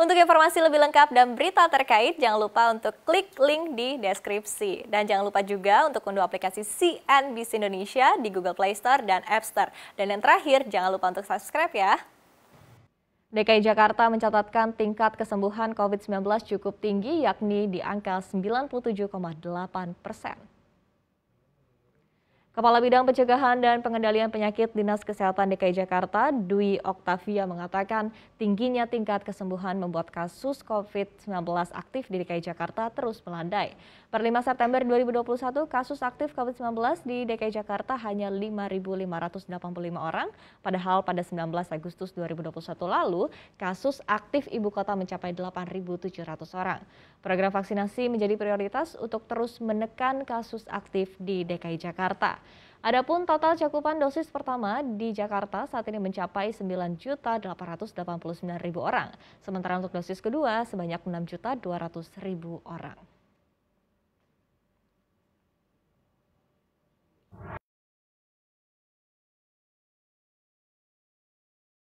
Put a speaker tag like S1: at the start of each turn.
S1: Untuk informasi lebih lengkap dan berita terkait, jangan lupa untuk klik link di deskripsi. Dan jangan lupa juga untuk unduh aplikasi CNBC Indonesia di Google Play Store dan App Store. Dan yang terakhir, jangan lupa untuk subscribe ya. DKI Jakarta mencatatkan tingkat kesembuhan COVID-19 cukup tinggi yakni di angka 97,8 persen. Kepala Bidang Pencegahan dan Pengendalian Penyakit Dinas Kesehatan DKI Jakarta, Dwi Oktavia mengatakan tingginya tingkat kesembuhan membuat kasus COVID-19 aktif di DKI Jakarta terus melandai. Per 5 September 2021, kasus aktif COVID-19 di DKI Jakarta hanya 5.585 orang, padahal pada 19 Agustus 2021 lalu, kasus aktif ibu kota mencapai 8.700 orang. Program vaksinasi menjadi prioritas untuk terus menekan kasus aktif di DKI Jakarta. Adapun total cakupan dosis pertama di Jakarta saat ini mencapai 9.889.000 orang, sementara untuk dosis kedua sebanyak 6.200.000 orang.